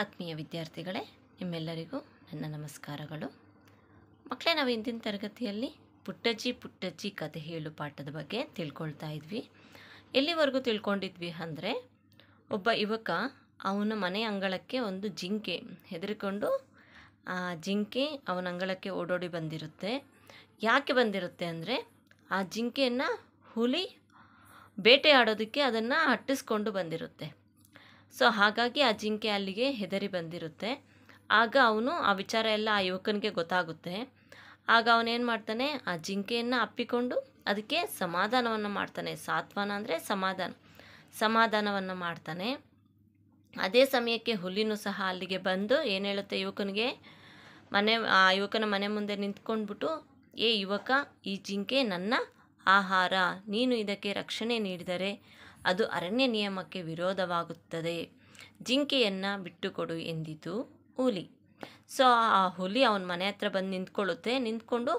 ಆತ್ಮೀಯ ವಿದ್ಯಾರ್ಥಿಗಳೇ ನಿಮ್ಮೆಲ್ಲರಿಗೂ ನನ್ನ ನಮಸ್ಕಾರಗಳು ಮಕ್ಕಳೇ ನಾವು ಇಂದಿನ ತರಗತಿಯಲ್ಲಿ ಪುಟ್ಟಜ್ಜಿ ಪುಟ್ಟಜ್ಜಿ ಕಥೆ ಹೇಳು ಪಾಠದ ಬಗ್ಗೆ ತಿಳ್ಕೊಳ್ತಾ ಇದ್ವಿ ಎಲ್ಲಿವರೆಗೂ ತಿಳ್ಕೊಂಡಿದ್ವಿ ಅಂದರೆ ಒಬ್ಬ ಯುವಕ ಅವನ ಮನೆ ಅಂಗಳಕ್ಕೆ ಒಂದು ಜಿಂಕೆ ಹೆದರಿಕೊಂಡು ಆ ಜಿಂಕೆ ಅವನ ಅಂಗಳಕ್ಕೆ ಓಡೋಡಿ ಬಂದಿರುತ್ತೆ ಯಾಕೆ ಬಂದಿರುತ್ತೆ ಅಂದರೆ ಆ ಜಿಂಕೆಯನ್ನು ಹುಲಿ ಬೇಟೆ ಆಡೋದಕ್ಕೆ ಅದನ್ನು ಅಟ್ಟಿಸ್ಕೊಂಡು ಬಂದಿರುತ್ತೆ ಸೊ ಹಾಗಾಗಿ ಆ ಜಿಂಕೆ ಅಲ್ಲಿಗೆ ಹೆದರಿ ಬಂದಿರುತ್ತೆ ಆಗ ಅವನು ಆ ವಿಚಾರ ಎಲ್ಲ ಆ ಯುವಕನಿಗೆ ಗೊತ್ತಾಗುತ್ತೆ ಆಗ ಅವನೇನು ಮಾಡ್ತಾನೆ ಆ ಜಿಂಕೆಯನ್ನು ಅಪ್ಪಿಕೊಂಡು ಅದಕ್ಕೆ ಸಮಾಧಾನವನ್ನು ಮಾಡ್ತಾನೆ ಸಾತ್ವನ ಅಂದರೆ ಸಮಾಧಾನ ಸಮಾಧಾನವನ್ನು ಮಾಡ್ತಾನೆ ಅದೇ ಸಮಯಕ್ಕೆ ಹುಲಿನೂ ಸಹ ಅಲ್ಲಿಗೆ ಬಂದು ಏನು ಹೇಳುತ್ತೆ ಯುವಕನಿಗೆ ಮನೆ ಆ ಯುವಕನ ಮನೆ ಮುಂದೆ ನಿಂತ್ಕೊಂಡ್ಬಿಟ್ಟು ಏ ಯುವಕ ಈ ಜಿಂಕೆ ನನ್ನ ಆಹಾರ ನೀನು ಇದಕ್ಕೆ ರಕ್ಷಣೆ ನೀಡಿದರೆ ಅದು ಅರಣ್ಯ ನಿಯಮಕ್ಕೆ ವಿರೋಧವಾಗುತ್ತದೆ ಜಿಂಕೆಯನ್ನು ಬಿಟ್ಟುಕೊಡು ಎಂದಿತು ಹುಲಿ ಸೊ ಆ ಹುಲಿ ಅವನ ಮನೆ ಹತ್ರ ಬಂದು ನಿಂತ್ಕೊಳ್ಳುತ್ತೆ ನಿಂತ್ಕೊಂಡು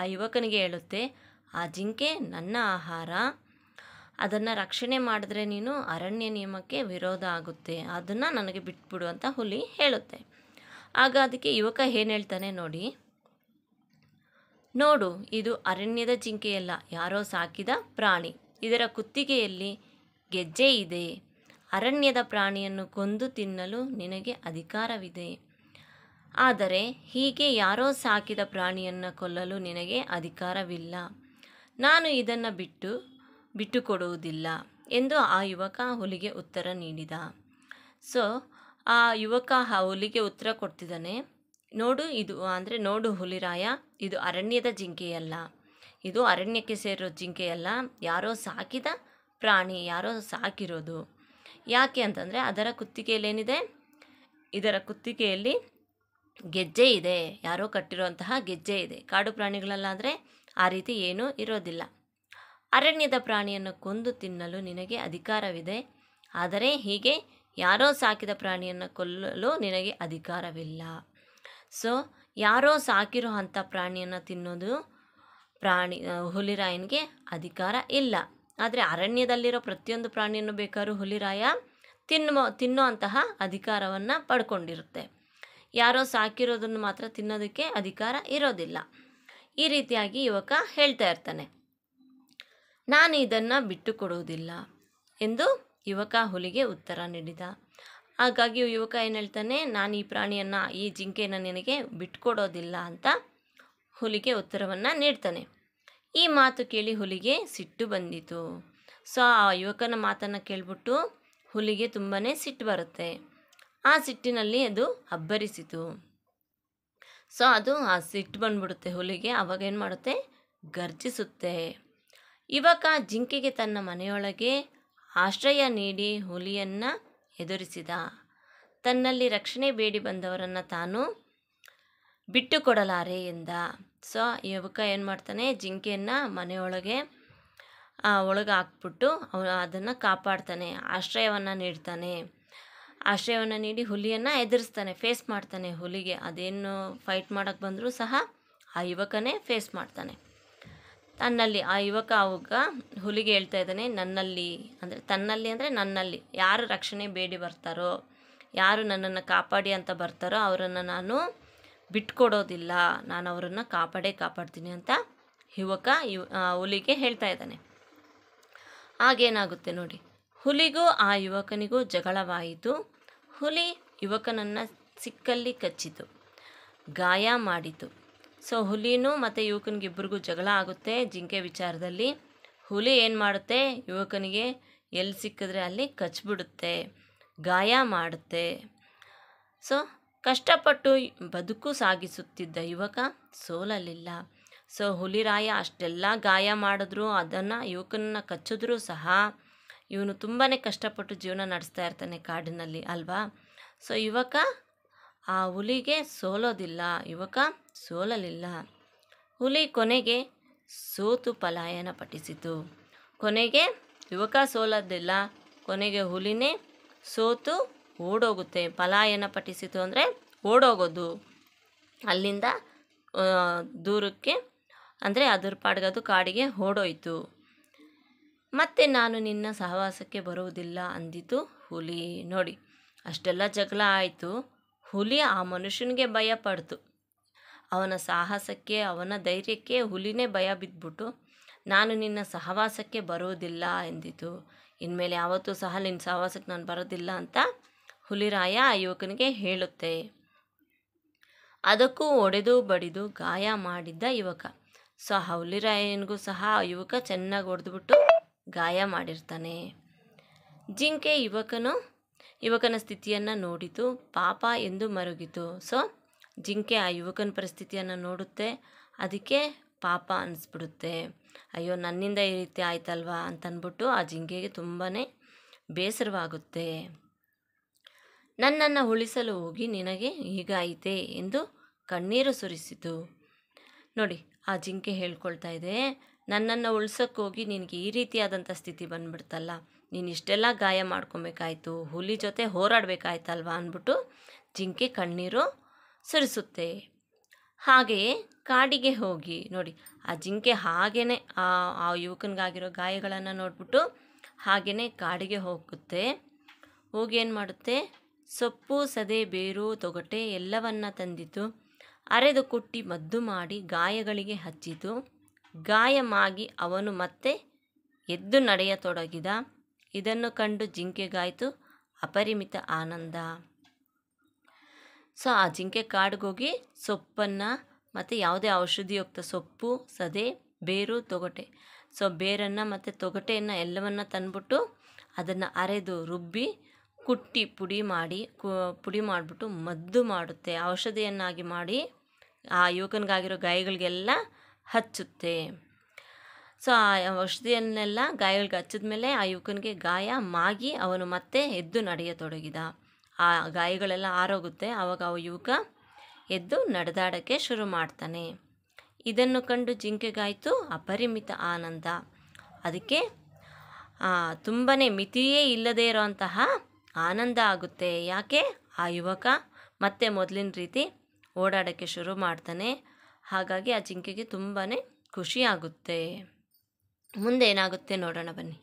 ಆ ಯುವಕನಿಗೆ ಹೇಳುತ್ತೆ ಆ ಜಿಂಕೆ ನನ್ನ ಆಹಾರ ಅದನ್ನು ರಕ್ಷಣೆ ಮಾಡಿದ್ರೆ ನೀನು ಅರಣ್ಯ ನಿಯಮಕ್ಕೆ ವಿರೋಧ ಆಗುತ್ತೆ ಅದನ್ನು ನನಗೆ ಬಿಟ್ಬಿಡು ಅಂತ ಹುಲಿ ಹೇಳುತ್ತೆ ಆಗ ಅದಕ್ಕೆ ಯುವಕ ಏನು ಹೇಳ್ತಾನೆ ನೋಡಿ ನೋಡು ಇದು ಅರಣ್ಯದ ಜಿಂಕೆಯಲ್ಲ ಯಾರೋ ಸಾಕಿದ ಪ್ರಾಣಿ ಇದರ ಕುತ್ತಿಗೆಯಲ್ಲಿ ಗೆಜ್ಜೆ ಇದೆ ಅರಣ್ಯದ ಪ್ರಾಣಿಯನ್ನು ಕೊಂದು ತಿನ್ನಲು ನಿನಗೆ ಅಧಿಕಾರವಿದೆ ಆದರೆ ಹೀಗೆ ಯಾರೋ ಸಾಕಿದ ಪ್ರಾಣಿಯನ್ನು ಕೊಲ್ಲಲು ನಿನಗೆ ಅಧಿಕಾರವಿಲ್ಲ ನಾನು ಇದನ್ನು ಬಿಟ್ಟು ಬಿಟ್ಟುಕೊಡುವುದಿಲ್ಲ ಎಂದು ಆ ಯುವಕ ಹುಲಿಗೆ ಉತ್ತರ ನೀಡಿದ ಸೊ ಆ ಯುವಕ ಆ ಹುಲಿಗೆ ಉತ್ತರ ಕೊಡ್ತಿದ್ದಾನೆ ನೋಡು ಇದು ಅಂದರೆ ನೋಡು ಹುಲಿರಾಯ ಇದು ಅರಣ್ಯದ ಜಿಂಕೆಯಲ್ಲ ಇದು ಅರಣ್ಯಕ್ಕೆ ಸೇರೋ ಜಿಂಕೆಯಲ್ಲ ಯಾರೋ ಸಾಕಿದ ಪ್ರಾಣಿ ಯಾರೋ ಸಾಕಿರೋದು ಯಾಕೆ ಅಂತಂದರೆ ಅದರ ಕುತ್ತಿಗೆಯಲ್ಲಿ ಏನಿದೆ ಇದರ ಕುತ್ತಿಗೆಯಲ್ಲಿ ಗೆಜ್ಜೆ ಇದೆ ಯಾರೋ ಕಟ್ಟಿರುವಂತಹ ಗೆಜ್ಜೆ ಇದೆ ಕಾಡು ಪ್ರಾಣಿಗಳಲ್ಲಾದರೆ ಆ ರೀತಿ ಏನೂ ಇರೋದಿಲ್ಲ ಅರಣ್ಯದ ಪ್ರಾಣಿಯನ್ನು ಕೊಂದು ತಿನ್ನಲು ನಿನಗೆ ಅಧಿಕಾರವಿದೆ ಆದರೆ ಹೀಗೆ ಯಾರೋ ಸಾಕಿದ ಪ್ರಾಣಿಯನ್ನು ಕೊಲ್ಲಲು ನಿನಗೆ ಅಧಿಕಾರವಿಲ್ಲ ಸೊ ಯಾರೋ ಸಾಕಿರೋ ಅಂಥ ಪ್ರಾಣಿಯನ್ನು ತಿನ್ನೋದು ಪ್ರಾಣಿ ಹುಲಿರಾಯನಿಗೆ ಅಧಿಕಾರ ಇಲ್ಲ ಆದರೆ ಅರಣ್ಯದಲ್ಲಿರೋ ಪ್ರತಿಯೊಂದು ಪ್ರಾಣಿಯನ್ನು ಬೇಕಾದ್ರೂ ಹುಲಿರಾಯ ತಿನ್ನೋ ತಿನ್ನೋ ಅಂತಹ ಅಧಿಕಾರವನ್ನು ಪಡ್ಕೊಂಡಿರುತ್ತೆ ಯಾರೋ ಸಾಕಿರೋದನ್ನು ಮಾತ್ರ ತಿನ್ನೋದಕ್ಕೆ ಅಧಿಕಾರ ಇರೋದಿಲ್ಲ ಈ ರೀತಿಯಾಗಿ ಯುವಕ ಹೇಳ್ತಾ ಇರ್ತಾನೆ ನಾನು ಇದನ್ನು ಬಿಟ್ಟು ಕೊಡುವುದಿಲ್ಲ ಎಂದು ಯುವಕ ಹುಲಿಗೆ ಉತ್ತರ ನೀಡಿದ ಹಾಗಾಗಿ ಯುವಕ ಏನು ಹೇಳ್ತಾನೆ ನಾನು ಈ ಪ್ರಾಣಿಯನ್ನು ಈ ಜಿಂಕೆಯನ್ನು ನಿನಗೆ ಬಿಟ್ಕೊಡೋದಿಲ್ಲ ಅಂತ ಹುಲಿಗೆ ಉತ್ತರವನ್ನು ನೀಡ್ತಾನೆ ಈ ಮಾತು ಕೇಳಿ ಹುಲಿಗೆ ಸಿಟ್ಟು ಬಂದಿತು ಸೊ ಆ ಯುವಕನ ಮಾತನ್ನು ಕೇಳಿಬಿಟ್ಟು ಹುಲಿಗೆ ತುಂಬಾ ಸಿಟ್ಟು ಬರುತ್ತೆ ಆ ಸಿಟ್ಟಿನಲ್ಲಿ ಅದು ಅಬ್ಬರಿಸಿತು ಸೊ ಅದು ಆ ಸಿಟ್ಟು ಬಂದ್ಬಿಡುತ್ತೆ ಹುಲಿಗೆ ಅವಾಗ ಏನು ಮಾಡುತ್ತೆ ಗರ್ಜಿಸುತ್ತೆ ಯುವಕ ಜಿಂಕೆಗೆ ತನ್ನ ಮನೆಯೊಳಗೆ ಆಶ್ರಯ ನೀಡಿ ಹುಲಿಯನ್ನು ಎದುರಿಸಿದ ತನ್ನಲ್ಲಿ ರಕ್ಷಣೆ ಬೇಡಿ ಬಂದವರನ್ನು ತಾನು ಬಿಟ್ಟುಕೊಡಲಾರೆ ಎಂದ ಸೊ ಯುವಕ ಏನು ಮಾಡ್ತಾನೆ ಜಿಂಕೆಯನ್ನು ಮನೆಯೊಳಗೆ ಒಳಗೆ ಹಾಕ್ಬಿಟ್ಟು ಅವ ಅದನ್ನು ಕಾಪಾಡ್ತಾನೆ ಆಶ್ರಯವನ್ನು ನೀಡ್ತಾನೆ ಆಶ್ರಯವನ್ನು ನೀಡಿ ಹುಲಿಯನ್ನು ಎದುರಿಸ್ತಾನೆ ಫೇಸ್ ಮಾಡ್ತಾನೆ ಹುಲಿಗೆ ಅದೇನು ಫೈಟ್ ಮಾಡೋಕ್ಕೆ ಬಂದರೂ ಸಹ ಆ ಯುವಕನೇ ಫೇಸ್ ಮಾಡ್ತಾನೆ ತನ್ನಲ್ಲಿ ಆ ಯುವಕ ಅವಾಗ ಹುಲಿಗೆ ಹೇಳ್ತಾ ಇದ್ದಾನೆ ನನ್ನಲ್ಲಿ ಅಂದರೆ ತನ್ನಲ್ಲಿ ಅಂದರೆ ನನ್ನಲ್ಲಿ ಯಾರು ರಕ್ಷಣೆ ಬೇಡಿ ಬರ್ತಾರೋ ಯಾರು ನನ್ನನ್ನು ಕಾಪಾಡಿ ಅಂತ ಬರ್ತಾರೋ ಅವರನ್ನು ನಾನು ಬಿಟ್ಕೊಡೋದಿಲ್ಲ ನಾನು ಅವರನ್ನು ಕಾಪಾಡೇ ಕಾಪಾಡ್ತೀನಿ ಅಂತ ಯುವಕ ಹುಲಿಗೆ ಹೇಳ್ತಾ ಇದ್ದಾನೆ ಆಗೇನಾಗುತ್ತೆ ನೋಡಿ ಹುಲಿಗೂ ಆ ಯುವಕನಿಗೂ ಜಗಳವಾಯಿತು ಹುಲಿ ಯುವಕನನ್ನು ಸಿಕ್ಕಲ್ಲಿ ಕಚ್ಚಿತು ಗಾಯ ಮಾಡಿತು ಸೊ ಹುಲಿನೂ ಮತ್ತು ಯುವಕನಿಗಿಬ್ಬರಿಗೂ ಜಗಳ ಆಗುತ್ತೆ ಜಿಂಕೆ ವಿಚಾರದಲ್ಲಿ ಹುಲಿ ಏನು ಮಾಡುತ್ತೆ ಯುವಕನಿಗೆ ಎಲ್ಲಿ ಸಿಕ್ಕಿದ್ರೆ ಅಲ್ಲಿ ಕಚ್ಚಿಬಿಡುತ್ತೆ ಗಾಯ ಮಾಡುತ್ತೆ ಸೊ ಕಷ್ಟಪಟ್ಟು ಬದುಕು ಸಾಗಿಸುತ್ತಿದ್ದ ಯುವಕ ಸೋಲಲಿಲ್ಲ ಸೊ ಹುಲಿರಾಯ ಅಷ್ಟೆಲ್ಲ ಗಾಯ ಮಾಡಿದ್ರು ಅದನ್ನು ಯುವಕನ ಕಚ್ಚಿದ್ರೂ ಸಹ ಇವನು ತುಂಬಾ ಕಷ್ಟಪಟ್ಟು ಜೀವನ ನಡೆಸ್ತಾ ಇರ್ತಾನೆ ಕಾಡಿನಲ್ಲಿ ಅಲ್ವಾ ಸೊ ಯುವಕ ಆ ಹುಲಿಗೆ ಸೋಲೋದಿಲ್ಲ ಯುವಕ ಸೋಲಲಿಲ್ಲ ಹುಲಿ ಕೊನೆಗೆ ಸೋತು ಪಲಾಯನ ಪಠಿಸಿತು ಕೊನೆಗೆ ಯುವಕ ಸೋಲೋದಿಲ್ಲ ಕೊನೆಗೆ ಹುಲಿನೇ ಸೋತು ಓಡೋಗುತ್ತೆ ಪಲಾಯನ ಪಠಿಸಿತು ಅಂದರೆ ಓಡೋಗೋದು ಅಲ್ಲಿಂದ ದೂರಕ್ಕೆ ಅಂದರೆ ಅದರ ಪಾಡ್ಗದು ಕಾಡಿಗೆ ಓಡೋಯ್ತು ಮತ್ತೆ ನಾನು ನಿನ್ನ ಸಹವಾಸಕ್ಕೆ ಬರುವುದಿಲ್ಲ ಅಂದಿತು ಹುಲಿ ನೋಡಿ ಅಷ್ಟೆಲ್ಲ ಜಗಳ ಆಯಿತು ಹುಲಿ ಆ ಮನುಷ್ಯನಿಗೆ ಭಯ ಪಡ್ತು ಅವನ ಸಾಹಸಕ್ಕೆ ಅವನ ಧೈರ್ಯಕ್ಕೆ ಹುಲಿನೇ ಭಯ ಬಿದ್ದುಬಿಟ್ಟು ನಾನು ನಿನ್ನ ಸಹವಾಸಕ್ಕೆ ಬರುವುದಿಲ್ಲ ಎಂದಿತು ಇನ್ಮೇಲೆ ಯಾವತ್ತೂ ಸಹ ನಿನ್ನ ಸಹವಾಸಕ್ಕೆ ನಾನು ಬರೋದಿಲ್ಲ ಅಂತ ಹುಲಿರಾಯ ಆ ಯುವಕನಿಗೆ ಹೇಳುತ್ತೆ ಅದಕ್ಕೂ ಒಡೆದು ಬಡಿದು ಗಾಯ ಮಾಡಿದ್ದ ಯುವಕ ಸೊ ಆ ಹುಲಿರಾಯನಿಗೂ ಸಹ ಆ ಯುವಕ ಚೆನ್ನಾಗಿ ಹೊಡೆದ್ಬಿಟ್ಟು ಗಾಯ ಮಾಡಿರ್ತಾನೆ ಜಿಂಕೆ ಯುವಕನು ಯುವಕನ ಸ್ಥಿತಿಯನ್ನು ನೋಡಿತು ಪಾಪ ಎಂದು ಮರುಗಿತು ಸೊ ಜಿಂಕೆ ಆ ಯುವಕನ ಪರಿಸ್ಥಿತಿಯನ್ನು ನೋಡುತ್ತೆ ಅದಕ್ಕೆ ಪಾಪ ಅನ್ನಿಸ್ಬಿಡುತ್ತೆ ಅಯ್ಯೋ ನನ್ನಿಂದ ಈ ರೀತಿ ಆಯ್ತಲ್ವಾ ಅಂತನ್ಬಿಟ್ಟು ಆ ಜಿಂಕೆಗೆ ತುಂಬಾ ಬೇಸರವಾಗುತ್ತೆ ನನ್ನನ್ನು ಉಳಿಸಲು ಹೋಗಿ ನಿನಗೆ ಹೀಗಾಯಿತೆ ಎಂದು ಕಣ್ಣೀರು ಸುರಿಸಿತು ನೋಡಿ ಆ ಜಿಂಕೆ ಹೇಳ್ಕೊಳ್ತಾ ಇದೆ ನನ್ನನ್ನು ಉಳ್ಸೋಕ್ಕೋಗಿ ನಿನಗೆ ಈ ರೀತಿಯಾದಂಥ ಸ್ಥಿತಿ ಬಂದ್ಬಿಡ್ತಲ್ಲ ನೀನು ಇಷ್ಟೆಲ್ಲ ಗಾಯ ಮಾಡ್ಕೊಬೇಕಾಯ್ತು ಹುಲಿ ಜೊತೆ ಹೋರಾಡಬೇಕಾಯ್ತಲ್ವಾ ಅಂದ್ಬಿಟ್ಟು ಜಿಂಕೆ ಕಣ್ಣೀರು ಸುರಿಸುತ್ತೆ ಹಾಗೆಯೇ ಕಾಡಿಗೆ ಹೋಗಿ ನೋಡಿ ಆ ಜಿಂಕೆ ಹಾಗೇ ಆ ಯುವಕನಿಗಾಗಿರೋ ಗಾಯಗಳನ್ನು ನೋಡಿಬಿಟ್ಟು ಹಾಗೆಯೇ ಕಾಡಿಗೆ ಹೋಗುತ್ತೆ ಹೋಗಿ ಏನು ಮಾಡುತ್ತೆ ಸೊಪ್ಪು ಸದೆ ಬೇರು ತೊಗಟೆ ಎಲ್ಲವನ್ನ ತಂದಿತು ಅರೆದು ಕುಟ್ಟಿ ಮದ್ದು ಮಾಡಿ ಗಾಯಗಳಿಗೆ ಹಚ್ಚಿತು ಗಾಯಮಾಗಿ ಅವನು ಮತ್ತೆ ಎದ್ದು ನಡೆಯತೊಡಗಿದ ಇದನ್ನು ಕಂಡು ಜಿಂಕೆಗಾಯಿತು ಅಪರಿಮಿತ ಆನಂದ ಸೊ ಆ ಜಿಂಕೆ ಕಾಡಿಗೋಗಿ ಸೊಪ್ಪನ್ನು ಮತ್ತು ಯಾವುದೇ ಔಷಧಿಯುಕ್ತ ಸೊಪ್ಪು ಸದೆ ಬೇರು ತೊಗಟೆ ಸೊ ಬೇರನ್ನು ಮತ್ತು ತೊಗಟೆಯನ್ನು ಎಲ್ಲವನ್ನು ತಂದ್ಬಿಟ್ಟು ಅದನ್ನು ಅರೆದು ರುಬ್ಬಿ ಕುಟ್ಟಿ ಪುಡಿ ಮಾಡಿ ಪುಡಿ ಮಾಡಿಬಿಟ್ಟು ಮದ್ದು ಮಾಡುತ್ತೆ ಔಷಧಿಯನ್ನಾಗಿ ಮಾಡಿ ಆ ಯುವಕನಿಗಾಗಿರೋ ಗಾಯಗಳಿಗೆಲ್ಲ ಹಚ್ಚುತ್ತೆ ಸೊ ಆ ಔಷಧಿಯನ್ನೆಲ್ಲ ಗಾಯಗಳಿಗೆ ಹಚ್ಚಿದ ಮೇಲೆ ಆ ಯುವಕನಿಗೆ ಗಾಯ ಮಾಗಿ ಅವನು ಮತ್ತೆ ಎದ್ದು ನಡೆಯತೊಡಗಿದ ಆ ಗಾಯಗಳೆಲ್ಲ ಆರೋಗುತ್ತೆ ಆವಾಗ ಆ ಯುವಕ ಎದ್ದು ನಡೆದಾಡೋಕ್ಕೆ ಶುರು ಮಾಡ್ತಾನೆ ಇದನ್ನು ಕಂಡು ಜಿಂಕೆಗಾಯಿತು ಅಪರಿಮಿತ ಆನಂದ ಅದಕ್ಕೆ ತುಂಬನೇ ಮಿತಿಯೇ ಇಲ್ಲದೇ ಇರೋಂತಹ ಆನಂದ ಆಗುತ್ತೆ ಯಾಕೆ ಆ ಯುವಕ ಮತ್ತೆ ಮೊದಲಿನ ರೀತಿ ಓಡಾಡೋಕ್ಕೆ ಶುರು ಮಾಡ್ತಾನೆ ಹಾಗಾಗಿ ಆ ಜಿಂಕೆಗೆ ತುಂಬಾ ಖುಷಿ ಆಗುತ್ತೆ ಮುಂದೆ ಏನಾಗುತ್ತೆ ನೋಡೋಣ ಬನ್ನಿ